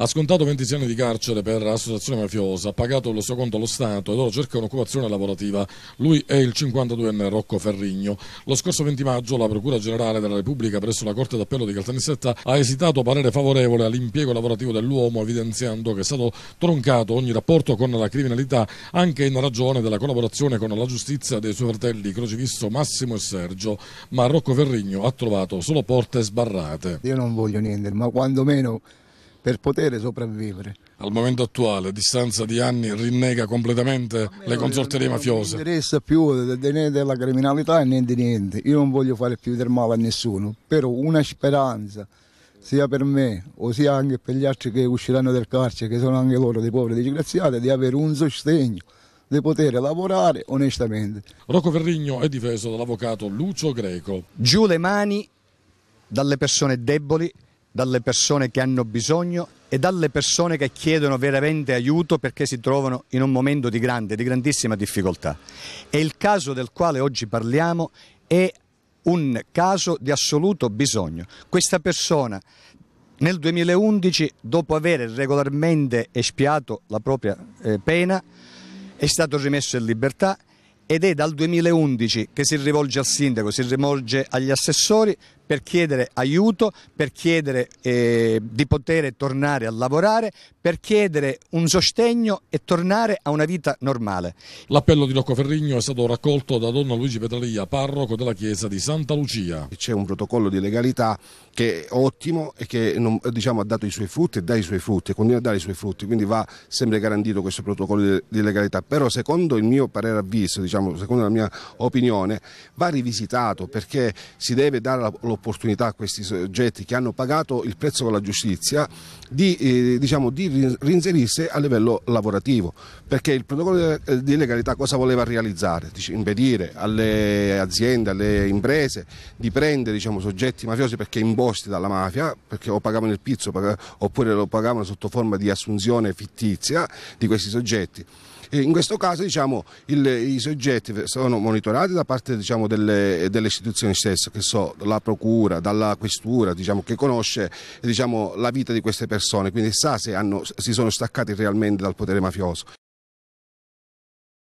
Ha scontato 26 anni di carcere per associazione mafiosa, ha pagato lo suo conto allo Stato ed ora cerca un'occupazione lavorativa. Lui è il 52enne Rocco Ferrigno. Lo scorso 20 maggio la Procura Generale della Repubblica presso la Corte d'Appello di Caltanissetta ha esitato parere favorevole all'impiego lavorativo dell'uomo evidenziando che è stato troncato ogni rapporto con la criminalità anche in ragione della collaborazione con la giustizia dei suoi fratelli crocifisso Massimo e Sergio, ma Rocco Ferrigno ha trovato solo porte sbarrate. Io non voglio niente, ma quantomeno... meno per poter sopravvivere. Al momento attuale, a distanza di anni, rinnega completamente le consorterie mafiose? Non mi interessa più né della criminalità né di niente. Io non voglio fare più del male a nessuno, però una speranza sia per me o sia anche per gli altri che usciranno dal carcere, che sono anche loro dei poveri disgraziati, di avere un sostegno di poter lavorare onestamente. Rocco Ferrigno è difeso dall'avvocato Lucio Greco. Giù le mani dalle persone deboli dalle persone che hanno bisogno e dalle persone che chiedono veramente aiuto perché si trovano in un momento di grande, di grandissima difficoltà. E il caso del quale oggi parliamo è un caso di assoluto bisogno. Questa persona nel 2011, dopo aver regolarmente espiato la propria eh, pena, è stato rimesso in libertà ed è dal 2011 che si rivolge al sindaco, si rivolge agli assessori per chiedere aiuto, per chiedere eh, di poter tornare a lavorare, per chiedere un sostegno e tornare a una vita normale. L'appello di Rocco Ferrigno è stato raccolto da Don Luigi Petralia, parroco della chiesa di Santa Lucia. C'è un protocollo di legalità che è ottimo e che non, diciamo, ha dato i suoi frutti e dà i suoi frutti, continua a dare i suoi frutti, quindi va sempre garantito questo protocollo di legalità. Però secondo il mio parere avviso, diciamo, secondo la mia opinione, va rivisitato perché si deve dare l'opportunità l'opportunità a questi soggetti che hanno pagato il prezzo con la giustizia di, eh, diciamo, di reinserirsi a livello lavorativo, perché il protocollo di legalità cosa voleva realizzare? Dice, impedire alle aziende, alle imprese di prendere diciamo, soggetti mafiosi perché imposti dalla mafia, perché o pagavano il pizzo oppure lo pagavano sotto forma di assunzione fittizia di questi soggetti. Eh, in questo caso diciamo, il, i soggetti sono monitorati da parte diciamo, delle, delle, istituzioni stesse, che so, dalla procura, dalla questura, diciamo, che conosce diciamo, la vita di queste persone, quindi sa se hanno, si sono staccati realmente dal potere mafioso.